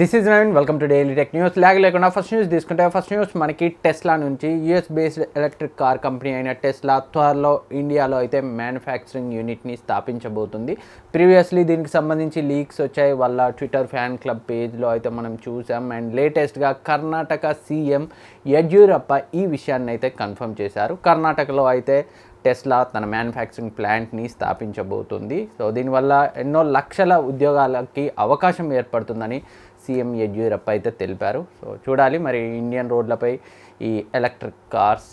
this is nine welcome to daily tech news lag లేకుండా first news తీసుకుంటే first news మనకి Tesla నుంచి US based electric car company అయిన Tesla త్వరలో ఇండియాలో అయితే మ్యానుఫ్యాక్చరింగ్ యూనిట్ని స్థాపించబోతుంది ప్రీవియస్లీ దీనికి సంబంధించి లీక్స్ వచ్చాయి వాళ్ళ ట్విట్టర్ ఫ్యాన్ క్లబ్ పేజ్లో అయితే మనం చూసాం అండ్ లేటెస్ట్గా కర్ణాటక సీఎం యడ్యూరప్ప ఈ విషయాన్ని అయితే కన్ఫర్మ్ చేశారు కర్ణాటకలో అయితే టెస్లా తన మ్యానుఫ్యాక్చరింగ్ ప్లాంట్ని స్థాపించబోతుంది సో దీనివల్ల ఎన్నో లక్షల ఉద్యోగాలకి అవకాశం ఏర్పడుతుందని సీఎం యడ్యూరప్ప అయితే తెలిపారు సో చూడాలి మరి ఇండియన్ రోడ్లపై ఈ ఎలక్ట్రిక్ కార్స్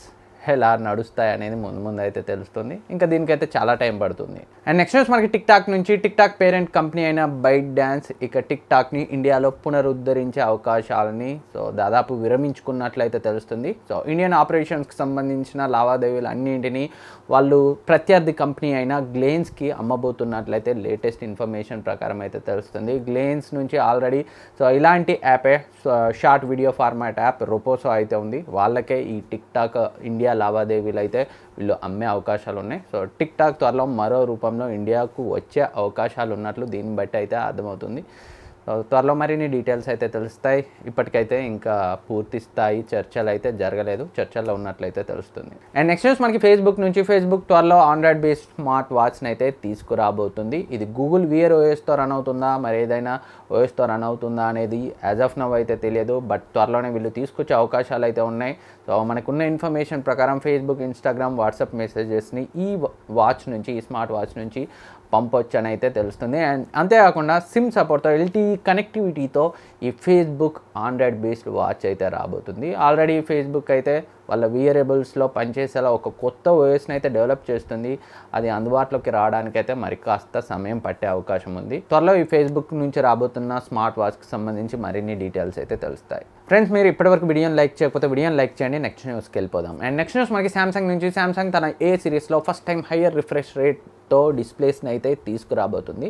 ఎలా నడుస్తాయి అనేది ముందు ముందు అయితే తెలుస్తుంది ఇంకా దీనికైతే చాలా టైం పడుతుంది అండ్ నెక్స్ట్ న్యూస్ మనకి టిక్ టాక్ నుంచి టిక్ టాక్ పేరెంట్ కంపెనీ అయిన బైట్ డ్యాన్స్ ఇక టిక్ టాక్ని ఇండియాలో పునరుద్ధరించే అవకాశాలని సో దాదాపు విరమించుకున్నట్లయితే తెలుస్తుంది సో ఇండియన్ ఆపరేషన్స్కి సంబంధించిన లావాదేవీలు అన్నింటినీ వాళ్ళు ప్రత్యర్థి కంపెనీ అయిన గ్లేన్స్కి అమ్మబోతున్నట్లయితే లేటెస్ట్ ఇన్ఫర్మేషన్ ప్రకారం అయితే తెలుస్తుంది గ్లేన్స్ నుంచి ఆల్రెడీ సో ఇలాంటి యాపే short video format app Roposo అయితే ఉంది వాళ్ళకే ఈ టిక్ టాక్ ఇండియా లావాదేవీలు అయితే వీళ్ళు అమ్మే అవకాశాలు ఉన్నాయి సో టిక్ టాక్ త్వరలో మరో రూపంలో ఇండియాకు వచ్చే అవకాశాలు ఉన్నట్లు దీన్ని బట్టి అయితే అర్థమవుతుంది త్వరలో మరిన్ని డీటెయిల్స్ అయితే తెలుస్తాయి ఇప్పటికైతే ఇంకా పూర్తి స్థాయి చర్చలు అయితే జరగలేదు చర్చల్లో ఉన్నట్లయితే తెలుస్తుంది అండ్ నెక్స్ట్ న్యూస్ మనకి ఫేస్బుక్ నుంచి ఫేస్బుక్ త్వరలో ఆండ్రాయిడ్ బేస్డ్ స్మార్ట్ వాచ్ని అయితే తీసుకురాబోతుంది ఇది గూగుల్ వియర్ ఓఎస్తో రన్ అవుతుందా మరి ఏదైనా ఓఎస్తో రన్ అవుతుందా అనేది యాజ్ ఆఫ్ నవ్ అయితే తెలియదు బట్ త్వరలోనే వీళ్ళు తీసుకొచ్చే అవకాశాలు అయితే ఉన్నాయి సో మనకున్న ఇన్ఫర్మేషన్ ప్రకారం ఫేస్బుక్ ఇన్స్టాగ్రామ్ వాట్సాప్ మెసేజెస్ని ఈ వాచ్ నుంచి ఈ స్మార్ట్ వాచ్ నుంచి పంపొచ్చు అని అయితే తెలుస్తుంది అండ్ అంతేకాకుండా సిమ్ సపోర్ట్తో ఎల్టీ కనెక్టివిటీతో ఈ ఫేస్బుక్ ఆండ్రాయిడ్ బేస్డ్ వాచ్ అయితే రాబోతుంది ఆల్రెడీ ఫేస్బుక్ అయితే వాళ్ళ వియరబుల్స్లో పనిచేసేలా ఒక కొత్త ఓఎస్ని అయితే డెవలప్ చేస్తుంది అది అందుబాటులోకి రావడానికైతే మరి కాస్త సమయం పట్టే అవకాశం ఉంది త్వరలో ఈ ఫేస్బుక్ నుంచి రాబోతున్న స్మార్ట్ వాచ్కి సంబంధించి మరిన్ని డీటెయిల్స్ అయితే తెలుస్తాయి ఫ్రెండ్స్ మీరు ఇప్పటివరకు వీడియోని లైక్ చేయకపోతే వీడియోని లైక్ చేయండి నెక్స్ట్ న్యూస్కి వెళ్ళిపోదాం అండ్ నెక్స్ట్ న్యూస్ మనకి శాంసంగ్ నుంచి శాంసంగ్ తన ఏ సిరీస్లో first time higher refresh rate తో డిస్ప్లేస్ని అయితే తీసుకురాబోతుంది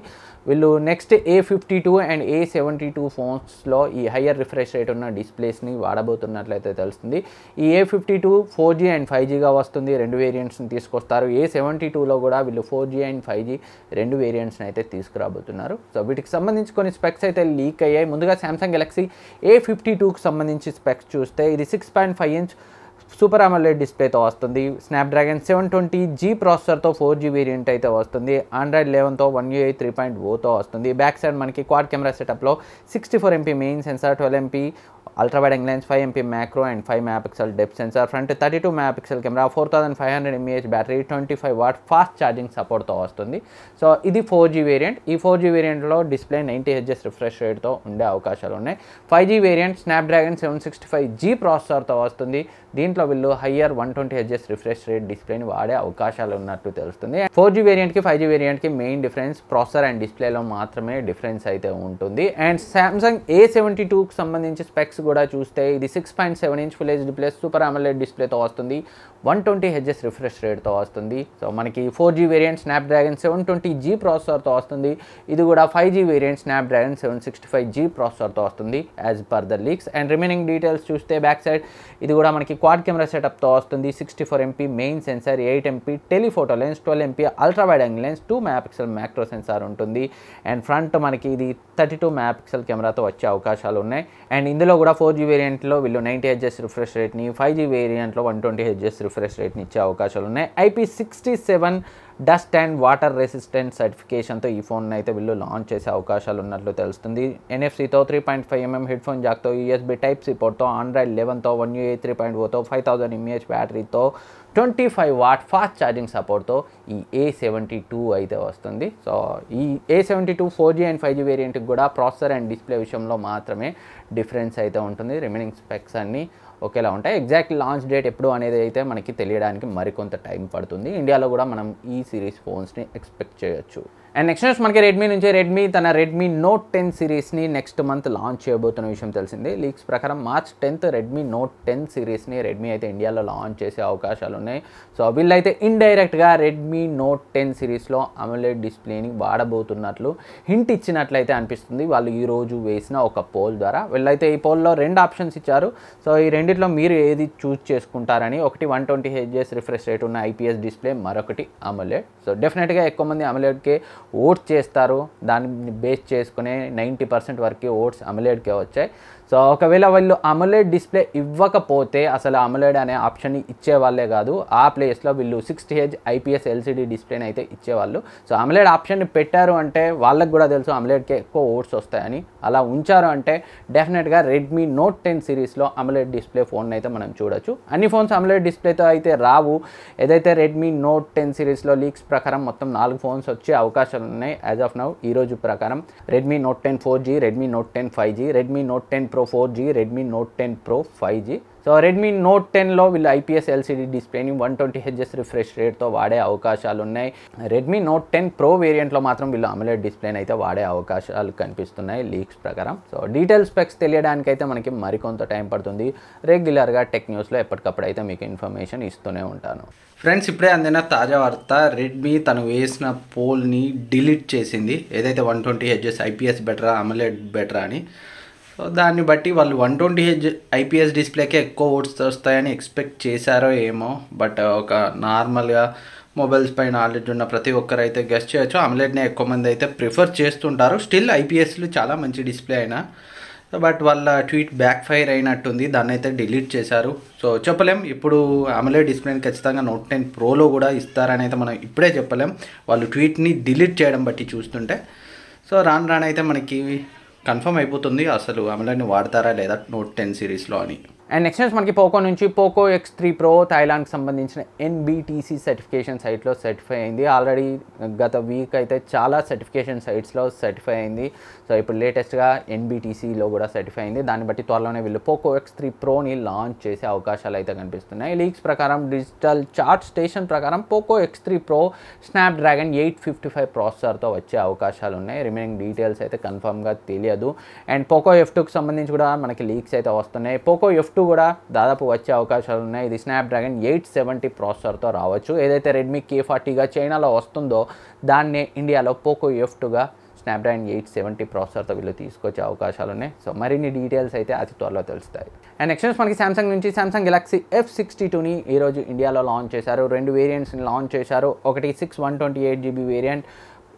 వీళ్ళు next A fifty two and A seventy two ఫోన్స్లో ఈ హయ్యర్ రిఫ్రెష్ రేట్ ఉన్న డిస్ప్లేస్ని వాడబోతున్నట్లయితే తెలుస్తుంది ఈ A fifty fifty two four G and five జీగా వస్తుంది రెండు వేరియంట్స్ని తీసుకొస్తారు ఏ సెవెంటీ టూలో కూడా వీళ్ళు four G and five G రెండు వేరియంట్స్ని అయితే తీసుకురాబోతున్నారు సో వీటికి సంబంధించి కొన్ని స్పెక్స్ అయితే లీక్ అయ్యాయి ముందుగా శాంసంగ్ గెలాక్సీ ఏ ఫిఫ్టీ టూకి సంబంధించి స్పెక్స్ చూస్తే ఇది six point five inch super AMOLED డిస్ప్లేతో వస్తుంది స్నాప్డ్రాగన్ సెవెన్ ట్వంటీ జీ ప్రాసెసర్తో ఫోర్ జీ వేరియంట్ అయితే వస్తుంది ఆండ్రాయిడ్ లెవెన్తో వన్ యూఐ త్రీ పాయింట్ ఓతో వస్తుంది బ్యాక్ సైడ్ మనకి క్వాడ్ కెమెరా సెటప్లో sixty four MP main sensor twelve MP ultra wide lens five MP macro and five megapixel depth sensor front thirty two megapixel camera four thousand five hundred mAh battery twenty five watt fast charging సపోర్ట్తో వస్తుంది so ఇది four G variant ఈ four G వేరియంట్లో display ninety Hz refresh రేట్తో ఉండే అవకాశాలు ఉన్నాయి five G variant Snapdragon seven sixty five G ప్రాసెసర్తో వస్తుంది దీంట్లో వీళ్ళు higher one twenty Hz refresh rate డిస్ప్లేని వాడే అవకాశాలు ఉన్నట్టు తెలుస్తుంది ఫోర్ జీ వేరియంట్కి ఫైవ్ జీ వేరియంట్కి మెయిన్ డిఫరెన్స్ ప్రాసెసర్ అండ్ డిస్ప్లేలో మాత్రమే డిఫరెన్స్ అయితే ఉంటుంది అండ్ శాంసంగ్ ఏ సెవెంటీ టూకి సంబంధించి స్పెక్స్ కూడా చూస్తే ఇది six point seven inch full HD plus super AMOLED డిస్ప్లేతో వస్తుంది వన్ ట్వంటీ హెచ్ఎస్ రిఫ్రెష్ రేట్తో వస్తుంది సో మనకి four G variant Snapdragon seven twenty G ప్రాసెసర్తో వస్తుంది ఇది కూడా five G variant dragon seven sixty five G ప్రాసెసర్తో వస్తుంది as per the leaks and remaining details చూస్తే బ్యాక్ సైడ్ ఇది కూడా మనకి క్వాడ్ కెమెరా సెటప్తో వస్తుంది sixty four MP main sensor eight MP telephoto lens twelve MP ultra wide angle lens two pixel macro sensor ఉంటుంది and front మనకి ఇది thirty two pixel కెమెరాతో వచ్చే అవకాశాలు ఉన్నాయి అండ్ ఇందులో కూడా ఫోర్ జీ వేరియంట్లో వీళ్ళు నైంటీ హెచ్ఎస్ రిఫ్రెష్ రేట్ని ఫైవ్ జీ వేరియంట్లో వన్ ట్వంటీ హెచ్ఎస్ రిఫ్రెష్ రేట్ని ఇచ్చే అవకాశాలు ఉన్నాయి IP sixty seven dust and water resistant సర్టిఫికేషన్తో ఈ ఫోన్ అయితే వీళ్ళు లాంచ్ చేసే అవకాశాలు ఉన్నట్లు తెలుస్తుంది ఎన్ఎఫ్సితో three point five mm headphone జాక్తో యూఎస్బీ టైప్ సిపోర్ట్తో ఆండ్రాయిడ్ లెవెన్తో వన్ యూఏ త్రీ పాయింట్ ఓతో ఫైవ్ థౌసండ్ ఎంఏహెచ్ బ్యాటరీతో twenty five watt fast charging సపోర్ట్తో ఈ ఏ సెవెంటీ టూ అయితే వస్తుంది సో ఈ A seventy two four G and five G వేరియంట్కి కూడా ప్రాసెసర్ అండ్ డిస్ప్లే విషయంలో మాత్రమే డిఫరెన్స్ అయితే ఉంటుంది రిమైనింగ్ స్పెక్స్ అన్నీ ఒకేలా ఉంటాయి ఎగ్జాక్ట్ లాంచ్ డేట్ ఎప్పుడు అనేది అయితే మనకి తెలియడానికి మరికొంత టైం పడుతుంది ఇండియాలో కూడా మనం ఈ సిరీస్ ఫోన్స్ని ఎక్స్పెక్ట్ చేయొచ్చు అండ్ నెక్స్ట్ న్యూస్ మనకి రెడ్మీ నుంచి రెడ్మీ తన రెడ్మీ నోట్ టెన్ సిరీస్ని నెక్స్ట్ మంత్ లాంచ్ చేయబోతున్న విషయం తెలిసింది లీక్స్ ప్రకారం March tenth Redmi note ten సిరీస్ని రెడ్మీ అయితే ఇండియాలో లాంచ్ చేసే అవకాశాలు ఉన్నాయి సో వీళ్ళైతే ఇండైరెక్ట్గా రెడ్మీ నోట్ టెన్ సిరీస్లో అమలెడ్ డిస్ప్లేని వాడబోతున్నట్లు హింట్ ఇచ్చినట్లయితే అనిపిస్తుంది వాళ్ళు ఈరోజు వేసిన ఒక పోల్ ద్వారా వీళ్ళైతే ఈ పోల్లో రెండు ఆప్షన్స్ ఇచ్చారు సో ఈ రెండిట్లో మీరు ఏది చూస్ చేసుకుంటారని ఒకటి one twenty Hz refresh rate ఉన్న ఐపీఎస్ డిస్ప్లే మరొకటి అమలెడ్ సో డెఫినెట్గా ఎక్కువ మంది అమోలెడ్కే ఓట్స్ చేస్తారు దాన్ని బేస్ చేసుకునే నైంటీ పర్సెంట్ వరకు ఓట్స్ అమలేడ్కే వచ్చాయి సో ఒకవేళ వీళ్ళు అమలేడ్ డిస్ప్లే ఇవ్వకపోతే అసలు అమలేడ్ అనే ఆప్షన్ ఇచ్చేవాళ్ళే కాదు ఆ ప్లేస్లో వీళ్ళు సిక్స్టీ హెచ్ ఐపీఎస్ ఎల్సిడి డిస్ప్లేని అయితే ఇచ్చేవాళ్ళు సో అమలేడ్ ఆప్షన్ పెట్టారు అంటే వాళ్ళకు కూడా తెలుసు అమలేడ్కే ఎక్కువ ఓట్స్ వస్తాయని అలా ఉంచారు అంటే డెఫినెట్గా రెడ్మీ నోట్ టెన్ సిరీస్లో అమలేడ్ డిస్ప్లే ఫోన్ అయితే మనం చూడొచ్చు అన్ని ఫోన్స్ అమలేడ్ డిస్ప్లేతో అయితే రావు ఏదైతే రెడ్మీ నోట్ టెన్ సిరీస్లో లీక్స్ ప్రకారం మొత్తం నాలుగు ఫోన్స్ వచ్చే అవకాశం అవకాశాలు ఉన్నాయి యాజ్ ఆఫ్ నౌ ఈ రోజు ప్రకారం Redmi note ten four G Redmi note ten five G Redmi note ten pro four G Redmi note ten pro five G so Redmi note టెన్లో వీళ్ళు ఐపీఎస్ ఎల్సిడి డిస్ప్లేని వన్ ట్వంటీ హెచ్ఎస్ రిఫ్రెష్ రేట్తో వాడే అవకాశాలు ఉన్నాయి Redmi note ten pro వేరియంట్లో మాత్రం వీళ్ళు అమలేట్ డిస్ప్లేని అయితే వాడే అవకాశాలు కనిపిస్తున్నాయి లీక్స్ ప్రకారం సో డీటెయిల్ స్పెక్స్ తెలియడానికైతే మనకి మరికొంత టైం పడుతుంది రెగ్యులర్గా టెక్ న్యూస్లో ఎప్పటికప్పుడు అయితే మీకు ఇన్ఫర్మేషన్ ఇస్తూనే ఉంటాను ఫ్రెండ్స్ ఇప్పుడే అందిన తాజా వార్త రెడ్మీ తను వేసిన పోల్ని డిలీట్ చేసింది ఏదైతే వన్ ట్వంటీ హెచ్ఎస్ ఐపీఎస్ బెటరా అమలేట్ బెటరా అని సో దాన్ని బట్టి వాళ్ళు వన్ ట్వంటీ హెచ్ ఐపీఎస్ డిస్ప్లేకే ఎక్కువ ఓట్స్ వస్తాయని ఎక్స్పెక్ట్ చేశారో ఏమో బట్ ఒక నార్మల్గా మొబైల్స్ పైన నాలెడ్జ్ ఉన్న ప్రతి ఒక్కరు అయితే గెస్ట్ చేయొచ్చు ఆమ్లెట్నే ఎక్కువ మంది అయితే ప్రిఫర్ చేస్తుంటారు స్టిల్ ఐపీఎస్లు చాలా మంచి డిస్ప్లే అయినా బట్ వాళ్ళ ట్వీట్ బ్యాక్ ఫైర్ అయినట్టుంది దాన్ని అయితే డిలీట్ చేశారు సో చెప్పలేం ఇప్పుడు అమలే డిస్ప్లేని ఖచ్చితంగా నోట్ టెన్ ప్రోలో కూడా ఇస్తారని అయితే మనం ఇప్పుడే చెప్పలేం వాళ్ళు ట్వీట్ని డిలీట్ చేయడం బట్టి చూస్తుంటే సో రాను రానైతే మనకి కన్ఫర్మ్ అయిపోతుంది అసలు అమెలాన్ వాడతారా లేదా నోట్ టెన్ సిరీస్లో అని అండ్ నెక్స్ట్ నుంచి మనకి పోకో నుంచి పోకో ఎక్స్ త్రీ ప్రో థైలాండ్కి సంబంధించిన ఎన్బిటీసీ సర్టిఫికేషన్ సైట్లో సర్టిఫై అయింది ఆల్రెడీ గత వీక్ అయితే చాలా సర్టిఫికేషన్ సైట్స్లో సర్టిఫై అయింది సో ఇప్పుడు లేటెస్ట్గా ఎన్బిటీసీలో కూడా సర్టిఫై అయింది దాన్ని బట్టి త్వరలోనే వీళ్ళు పోకో ఎక్స్ త్రీ ప్రోని లాంచ్ చేసే అవకాశాలు అయితే కనిపిస్తున్నాయి లీక్స్ ప్రకారం డిజిటల్ చార్ట్ స్టేషన్ ప్రకారం Poco X three pro Snapdragon eight fifty five ప్రాసెసర్తో వచ్చే అవకాశాలు ఉన్నాయి రిమైనింగ్ డీటెయిల్స్ అయితే కన్ఫర్మ్గా తెలియదు అండ్ పోకో ఎఫ్ టూకి సంబంధించి కూడా మనకి లీక్స్ అయితే వస్తున్నాయి పోకో ఎఫ్ చుట్టూ కూడా దాదాపు వచ్చే అవకాశాలు ఉన్నాయి ఇది స్నాప్డ్రాగన్ ఎయిట్ సెవెంటీ ప్రాసెసర్తో రావచ్చు ఏదైతే రెడ్మీ కే ఫార్టీగా చైనాలో వస్తుందో దాన్నే ఇండియాలో పోకో ఎఫ్ టూగా స్నాప్డ్రాగన్ ఎయిట్ సెవెంటీ ప్రాసెసర్తో వీళ్ళు తీసుకొచ్చే అవకాశాలు ఉన్నాయి సో మరిన్ని డీటెయిల్స్ అయితే అతి త్వరలో తెలుస్తాయి అండ్ నెక్స్ట్ మనకి శాంసంగ్ నుంచి శాంసంగ్ గెలాక్సీ ఎఫ్ సిక్స్టీ టూని ఈరోజు ఇండియాలో లాంచ్ చేశారు రెండు వేరియంట్స్ని లాంచ్ చేశారు ఒకటి six one twenty eight GB variant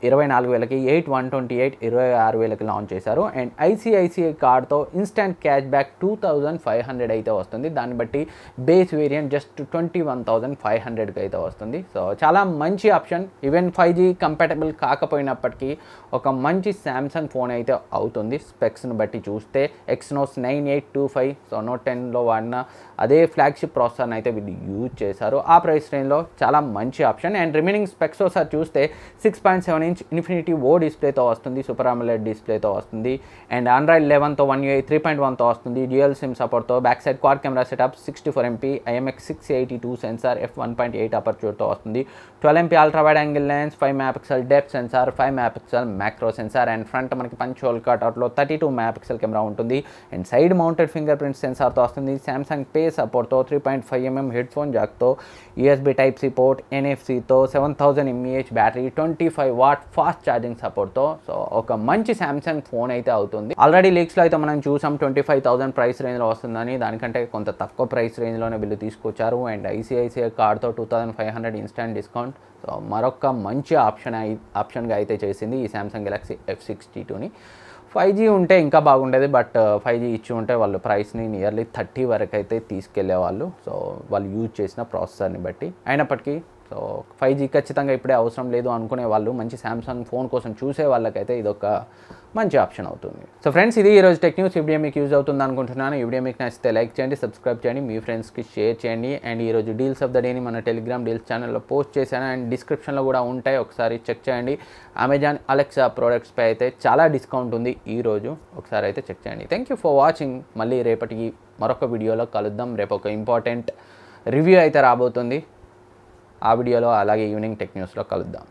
ఇరవై నాలుగు వేలకి ఎయిట్ వన్ ట్వంటీ ఎయిట్ ఇరవై ఆరు వేలకి లాంచ్ చేశారు అండ్ ఐసిఐసిఐ కార్డ్తో instant cashback two thousand five hundred అయితే వస్తుంది దాన్ని బట్టి base variant just twenty one thousand five హండ్రెడ్కి అయితే వస్తుంది సో చాలా మంచి option even five G compatible కాకపోయినప్పటికీ ఒక మంచి శాంసంగ్ ఫోన్ అయితే అవుతుంది స్పెక్స్ని బట్టి చూస్తే Exynos nine eight two five so note టెన్లో వాడిన అదే ఫ్లాగ్షిప్ ప్రాసెసర్ని అయితే వీళ్ళు యూజ్ చేశారు ఆ ప్రైస్ రేంజ్లో చాలా మంచి ఆప్షన్ అండ్ రిమైనింగ్ స్పెక్స్ ఒకసారి చూస్తే six point seven inch infinity O డిస్ప్లేతో వస్తుంది సూపర్ అమ్లెడ్ డిస్ప్లేతో వస్తుంది అండ్ ఆండ్రాయిడ్ లెవెన్తో వన్ యూఐ త్రీ పాయింట్ వన్తో వస్తుంది డ్యూయల్ సిమ్ సపోర్ట్తో back side quad camera setup sixty four MP IMX six eighty two sensor F one point eight అపర్చూర్తో వస్తుంది twelve MP ultra wide angle lens five megapixel depth sensor five megapixel macro sensor and front మనకి punch hole కట్అట్లో thirty two megapixel camera ఉంటుంది and side mounted finger print సెన్సార్తో వస్తుంది Samsung Pay సపోర్ట్తో three point five mm headphone జాక్తో USB type C port ఎన్ఎఫ్సితో seven thousand mAh battery twenty five watt fast charging సపోర్ట్తో so ఒక మంచి శాంసంగ్ ఫోన్ అయితే అవుతుంది ఆల్రెడీ లీక్స్లో అయితే మనం చూసాం ట్వంటీ ఫైవ్ థౌసండ్ ప్రైస్ రేంజ్లో వస్తుందని దానికంటే కొంత తక్కువ ప్రైస్ రేంజ్లోనే వీళ్ళు తీసుకొచ్చారు అండ్ ఐసీఐసీఐ కార్డ్తో two thousand five hundred instant discount so మరొక మంచి ఆప్షన్ ఆప్షన్గా అయితే చేసింది ఈ శాంసంగ్ గెలాక్సీ ఎఫ్ సిక్స్టీ టూని ఫైవ్ జీ ఉంటే ఇంకా బాగుండేది బట్ uh, ఫైవ్ జీ ఇచ్చి ఉంటే వాళ్ళు ప్రైస్ని నియర్లీ థర్టీ వరకు అయితే తీసుకెళ్లేవాళ్ళు సో వాళ్ళు యూజ్ చేసిన ప్రాసెసర్ని బట్టి అయినప్పటికీ సో ఫైవ్ జీ ఖచ్చితంగా ఇప్పుడే అవసరం లేదు అనుకునే వాళ్ళు మంచి శాంసంగ్ ఫోన్ కోసం చూసే వాళ్ళకైతే ఇదొక మంచి ఆప్షన్ అవుతుంది సో ఫ్రెండ్స్ ఇది ఈరోజు టెక్ న్యూస్ ఈ మీకు యూజ్ అవుతుంది అనుకుంటున్నాను ఈ మీకు నచ్చితే లైక్ చేయండి సబ్స్క్రైబ్ చేయండి మీ ఫ్రెండ్స్కి షేర్ చేయండి అండ్ ఈరోజు డీల్స్ ఆఫ్ ద డేని మన టెలిగ్రామ్ డీల్స్ ఛానల్లో పోస్ట్ చేశాను అండ్ డిస్క్రిప్షన్లో కూడా ఉంటాయి ఒకసారి చెక్ చేయండి అమెజాన్ అలెక్సా ప్రోడక్ట్స్పై అయితే చాలా డిస్కౌంట్ ఉంది ఈరోజు ఒకసారి అయితే చెక్ చేయండి థ్యాంక్ యూ ఫర్ వాచింగ్ మళ్ళీ రేపటికి మరొక వీడియోలో కలుద్దాం రేపు ఒక ఇంపార్టెంట్ రివ్యూ అయితే రాబోతుంది ఆ వీడియోలో అలాగే ఈవినింగ్ టెక్ న్యూస్లో కలుద్దాం